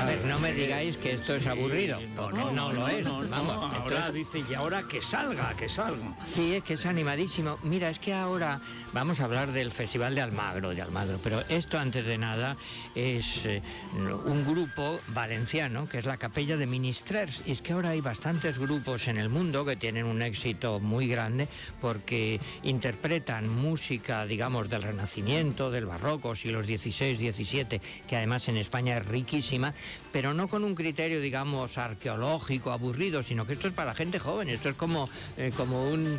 A ver, no me digáis que esto es aburrido, porque no, lo es. Vamos, ahora dice, y ahora que salga, que salga. Sí, es que es animadísimo. Mira, es que ahora vamos a hablar del Festival de Almagro, de Almagro, pero esto antes de nada es eh, un grupo valenciano, que es la Capella de Ministres... y es que ahora hay bastantes grupos en el mundo que tienen un éxito muy grande porque interpretan música, digamos, del Renacimiento, del Barroco, los 16, 17... que además en España es riquísima, pero no con un criterio, digamos, arqueológico, aburrido, sino que esto es para la gente joven, esto es como, eh, como un,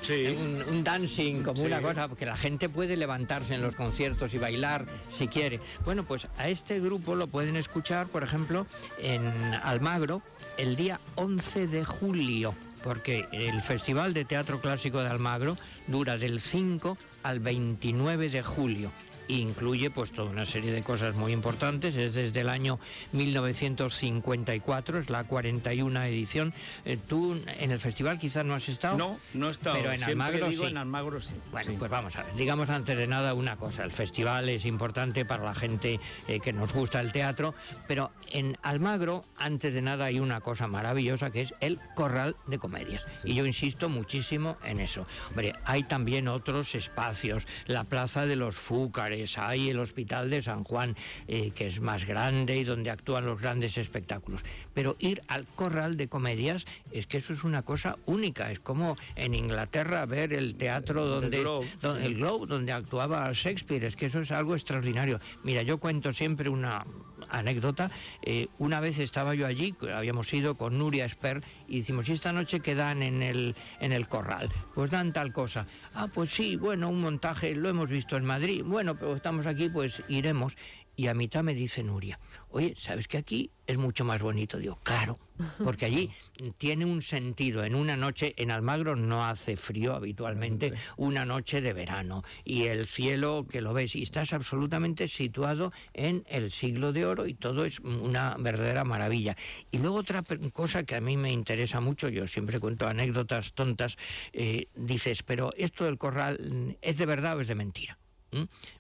dancing, como una cosa, porque la gente puede levantarse en los conciertos y bailar si quiere. Bueno, pues a este grupo lo pueden escuchar, por ejemplo, en Almagro el día 11 de julio porque el Festival de Teatro Clásico de Almagro dura del 5 al 29 de julio incluye pues toda una serie de cosas muy importantes. Es desde el año 1954, es la 41 edición. Eh, tú en el festival quizás no has estado. No, no he estado. Pero en Almagro, sí. Bueno, pues vamos a ver. Digamos antes de nada una cosa. El festival es importante para la gente eh, que nos gusta el teatro, pero en Almagro antes de nada hay una cosa maravillosa que es el corral de comedias. Y yo insisto muchísimo en eso. Hombre, hay también otros espacios, la Plaza de los Fúcares, pues hay el Hospital de San Juan, eh, que es más grande y donde actúan los grandes espectáculos. Pero ir al corral de comedias es que eso es una cosa única. Es como en Inglaterra ver el teatro donde, el el Globe, donde actuaba Shakespeare. Es que eso es algo extraordinario. Mira, yo cuento siempre una anécdota, eh, una vez estaba yo allí, habíamos ido con Nuria Esper y decimos, ¿y esta noche quedan en el, en el corral? Pues dan tal cosa. Ah, pues sí, bueno, un montaje, lo hemos visto en Madrid. Bueno, pero estamos aquí, pues iremos y a mitad me dice Nuria, oye, ¿sabes que aquí es mucho más bonito? Digo, claro, porque allí tiene un sentido. En una noche, en Almagro no hace frío habitualmente, una noche de verano, y el cielo que lo ves, y estás absolutamente situado en el siglo de oro, y todo es una verdadera maravilla. Y luego otra cosa que a mí me interesa mucho, yo siempre cuento anécdotas tontas, eh, dices, pero esto del corral, ¿es de verdad o es de mentira?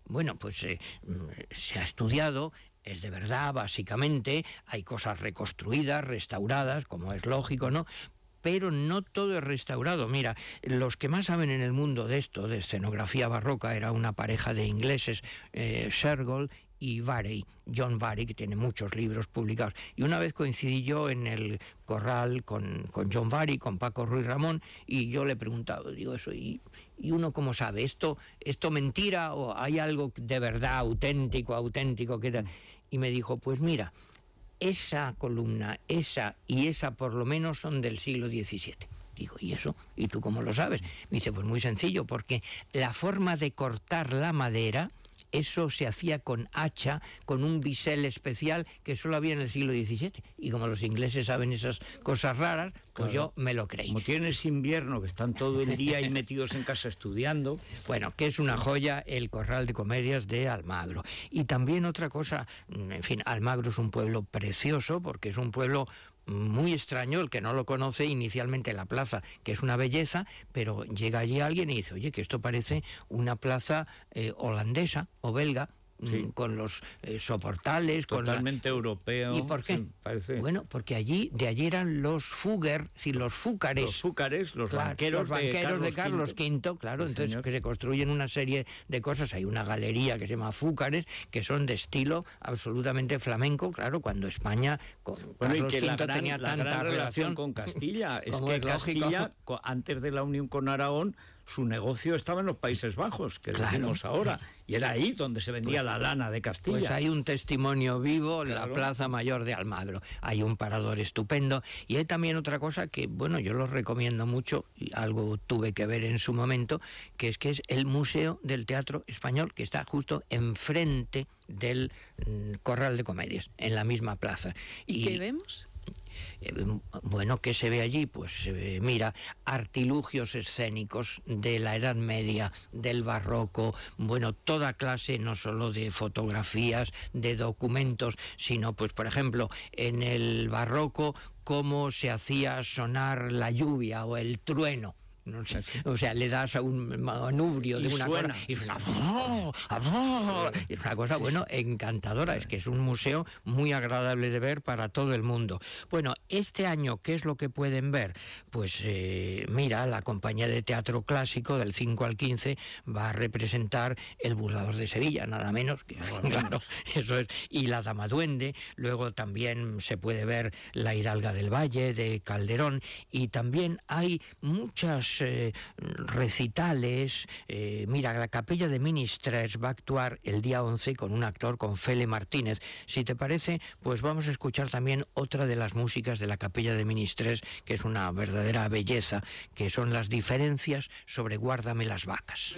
Bueno, pues eh, se ha estudiado es de verdad, básicamente, hay cosas reconstruidas, restauradas, como es lógico, ¿no? Pero no todo es restaurado. Mira, los que más saben en el mundo de esto, de escenografía barroca, era una pareja de ingleses, eh, Shergold y Varey, John Varey, que tiene muchos libros publicados. Y una vez coincidí yo en el corral con, con John Varey, con Paco Ruiz Ramón, y yo le he preguntado, digo eso, ¿y, uno cómo sabe? ¿Esto, ¿Esto mentira o hay algo de verdad auténtico, auténtico? ¿qué tal? Y me dijo, pues mira, esa columna, esa y esa por lo menos son del siglo XVII. Digo, ¿y eso? ¿Y tú cómo lo sabes? Me dice, pues muy sencillo, porque la forma de cortar la madera eso se hacía con hacha, con un bisel especial que solo había en el siglo XVII. Y como los ingleses saben esas cosas raras, pues yo me lo creí. Como tienes invierno, que están todo el día ahí metidos en casa estudiando. Bueno, que es una joya el Corral de Comedias de Almagro. Y también otra cosa, en fin, Almagro es un pueblo precioso porque es un pueblo muy extraño el que no lo conoce inicialmente la plaza, que es una belleza, pero llega allí alguien y dice, oye, que esto parece una plaza eh, holandesa o belga Mm, con los eh, soportales. Totalmente europeo. ¿Y por qué? Bueno, porque allí, de allí eran los Fugger, sí, los Fúcares. Los Fúcares, los banqueros, banqueros de Carlos, V, claro, entonces que se construyen una serie de cosas. Hay una galería que se llama Fúcares, que son de estilo absolutamente flamenco, claro, cuando España con Carlos V tenía tanta relación con Castilla. es que Castilla, antes de la unión con Aragón, su negocio estaba en los Países Bajos, que claro. decimos ahora, y era ahí donde se vendía la lana de Castilla. Pues hay un testimonio vivo en la Plaza Mayor de Almagro. Hay un parador estupendo y hay también otra cosa que, bueno, yo lo recomiendo mucho, y algo tuve que ver en su momento, que es que es el Museo del Teatro Español, que está justo enfrente del mm, Corral de Comedias, en la misma plaza. y qué vemos? Eh, bueno, ¿qué se ve allí? Pues eh, mira, artilugios escénicos de la Edad Media, del Barroco, bueno, toda clase, no solo de fotografías, de documentos, sino, pues, por ejemplo, en el Barroco, cómo se hacía sonar la lluvia o el trueno o sea, le das a un manubrio de una ¡ah! ¡ah! y es una, cosa, bueno, encantadora, es que es un museo muy agradable de ver para todo el mundo. Bueno, este año, ¿qué es lo que pueden ver? Pues eh, mira, la compañía de teatro clásico del 5 al 15 va a representar El burlador de Sevilla, nada menos que, eso es, y La Dama Duende, luego también se puede ver La Hidalga del Valle de Calderón y también hay muchas eh, recitales. Eh, mira, la capilla de Ministres va a actuar el día 11 con un actor, con Fele Martínez. Si te parece, pues vamos a escuchar también otra de las músicas de la capilla de Ministres, que es una verdadera belleza, que son las diferencias sobre Guárdame las vacas.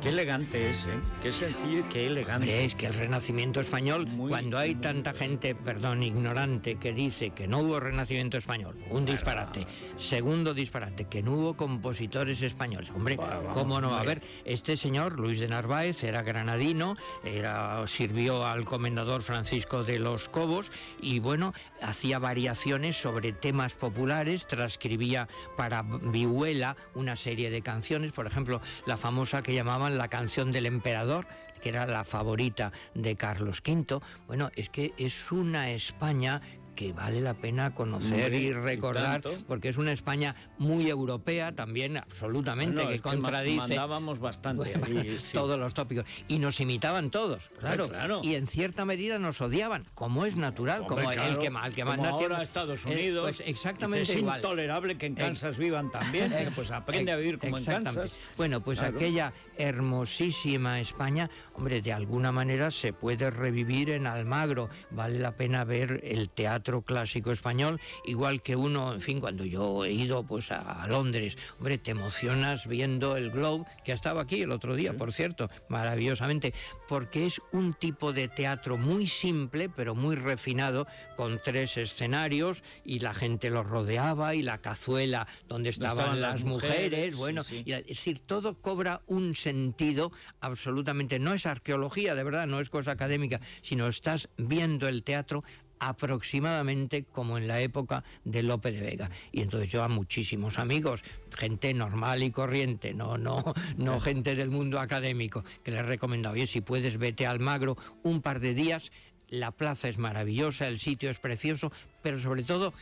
Qué elegante es, ¿eh? Qué sencillo qué elegante. es que el Renacimiento español, cuando hay tanta gente, perdón, ignorante, que dice que no hubo Renacimiento español, un disparate. Segundo disparate, que no hubo compositores españoles. Hombre, ¿cómo no a ver, Este señor, Luis de Narváez, era granadino, era, sirvió al comendador Francisco de los Cobos y, bueno, hacía variaciones sobre temas populares, transcribía para vihuela una serie de canciones, por ejemplo, la famosa que llamaba la canción del emperador, que era la favorita de Carlos V. Bueno, es que es una España que vale la pena conocer y recordar, porque es una España muy europea también, absolutamente, que contradice. mandábamos bastante todos los tópicos. Y nos imitaban todos, claro, Y en cierta medida nos odiaban, como es natural, como el que más, el ahora Estados eh, Unidos. Pues, exactamente. Es intolerable que en eh, Kansas vivan también. Eh, pues aprende a vivir como en Kansas. Bueno, pues aquella hermosísima España, hombre, de alguna manera se puede revivir en Almagro. Vale la pena ver el teatro clásico español, igual que uno, en fin, cuando yo he ido pues a, Londres, hombre, te emocionas viendo el Globe, que estaba aquí el otro día, por cierto, maravillosamente, porque es un tipo de teatro muy simple, pero muy refinado, con tres escenarios y la gente lo rodeaba y la cazuela donde estaban, las, mujeres, bueno, es decir, todo cobra un sentido absolutamente, no es arqueología, de verdad, no es cosa académica, sino estás viendo el teatro aproximadamente como en la época de Lope de Vega. Y entonces yo a muchísimos amigos, gente normal y corriente, no, no, no gente del mundo académico, que les recomiendo, oye, si puedes vete al Magro un par de días, la plaza es maravillosa, el sitio es precioso, pero sobre todo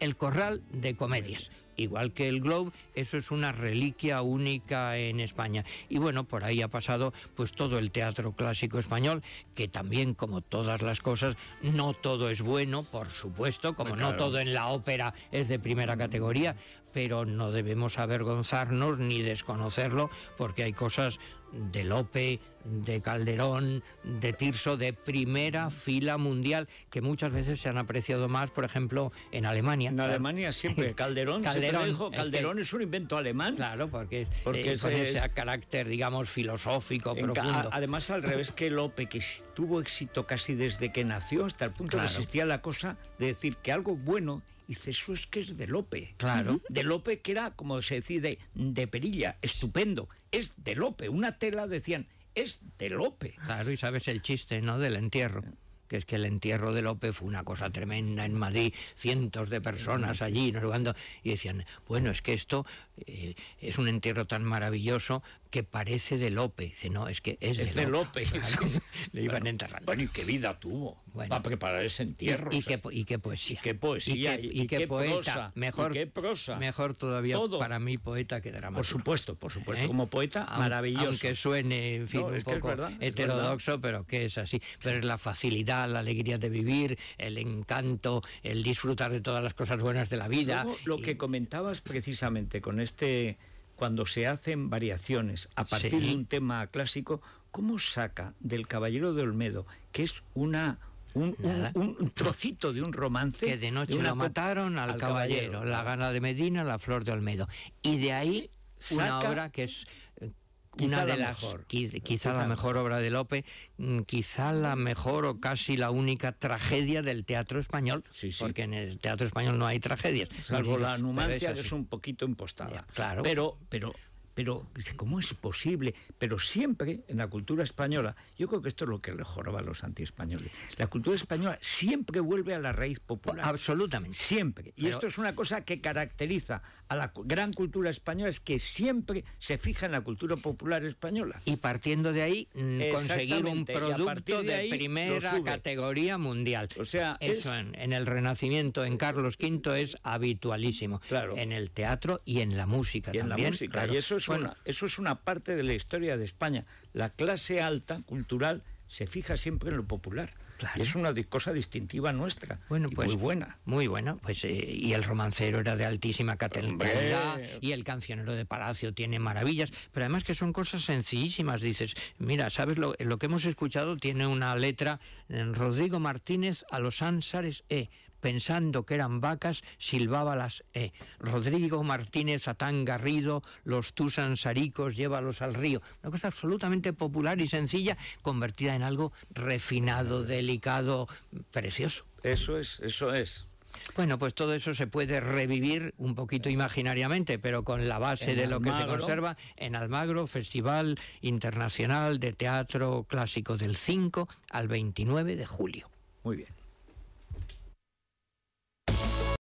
el corral de comedias igual que el Globe, eso es una reliquia única en España. Y bueno, por ahí ha pasado pues todo el teatro clásico español, que también como todas las cosas, no todo es bueno, por supuesto, como no todo en la ópera es de primera categoría, pero no debemos avergonzarnos ni desconocerlo porque hay cosas de Lope, de Calderón, de Tirso, de primera fila mundial, que muchas veces se han apreciado más, por ejemplo, en Alemania. En Alemania siempre, Calderón, Calderón, Calderón es, un invento alemán. Claro, porque, eh, porque ese carácter, digamos, filosófico, profundo. Además, al revés que Lope, que tuvo éxito casi desde que nació, hasta el punto que existía la cosa de decir que algo bueno dice, eso es que es de Lope. Claro. De Lope, que era, como se decide... de, perilla, estupendo. Es de Lope. Una tela, decían, es de Lope. Claro, y sabes el chiste, ¿no? Del entierro que es que el entierro de Lope fue una cosa tremenda en Madrid, cientos de personas allí, no y decían, bueno, es que esto eh, es un entierro tan maravilloso que parece de Lope. Dice, no, es que es, de, Lope. De Lope. Le iban enterrando. Bueno, y qué vida tuvo va para preparar ese entierro. Y, qué, poesía. Y qué poesía. Y qué, poeta. mejor, qué prosa. Mejor todavía para mí poeta que dramático. Por supuesto, por supuesto. ¿Eh? Como poeta, maravilloso. Aunque suene, en fin, un poco heterodoxo, pero que es así. Pero es la facilidad, la alegría de vivir, el encanto, el disfrutar de todas las cosas buenas de la vida. lo que comentabas precisamente con este cuando se hacen variaciones a partir de un tema clásico, ¿cómo saca del Caballero de Olmedo, que es una un, trocito de un romance. Que de noche lo mataron al, caballero, La Gana de Medina, La Flor de Olmedo. Y de ahí una obra que es una de las quizá la mejor obra de Lope, mm, quizá la mejor o casi la única tragedia del teatro español, porque en el teatro español no hay tragedias, salvo la Numancia es un poquito impostada. claro. Pero pero pero dice, ¿cómo es posible? Pero siempre en la cultura española, yo creo que esto es lo que le joroba a los antiespañoles, la cultura española siempre vuelve a la raíz popular. Absolutamente. Siempre. Y esto es una cosa que caracteriza a la gran cultura española, es que siempre se fija en la cultura popular española. Y partiendo de ahí, mm, conseguir un producto de, primera categoría mundial. O sea, eso en, el Renacimiento, en Carlos V, es habitualísimo. Claro. En el teatro y en la música y también. En la música eso es una parte de la historia de España. La clase alta cultural se fija siempre en lo popular. Y es una cosa distintiva nuestra. Pues, muy buena. Muy buena. Pues, eh, y el romancero era de altísima categoría. Y el cancionero de Palacio tiene maravillas. Pero además que son cosas sencillísimas. Dices, mira, ¿sabes lo, lo que hemos escuchado? Tiene una letra en Rodrigo Martínez a los Ansares E pensando que eran vacas, silbaba las E. Rodrigo Martínez Atán Garrido, los tusan saricos, llévalos al río. Una cosa absolutamente popular y sencilla, convertida en algo refinado, delicado, precioso. Eso es, eso es. Bueno, pues todo eso se puede revivir un poquito imaginariamente, pero con la base de lo que se conserva en Almagro, Festival Internacional de Teatro Clásico del 5 al 29 de julio. Muy bien.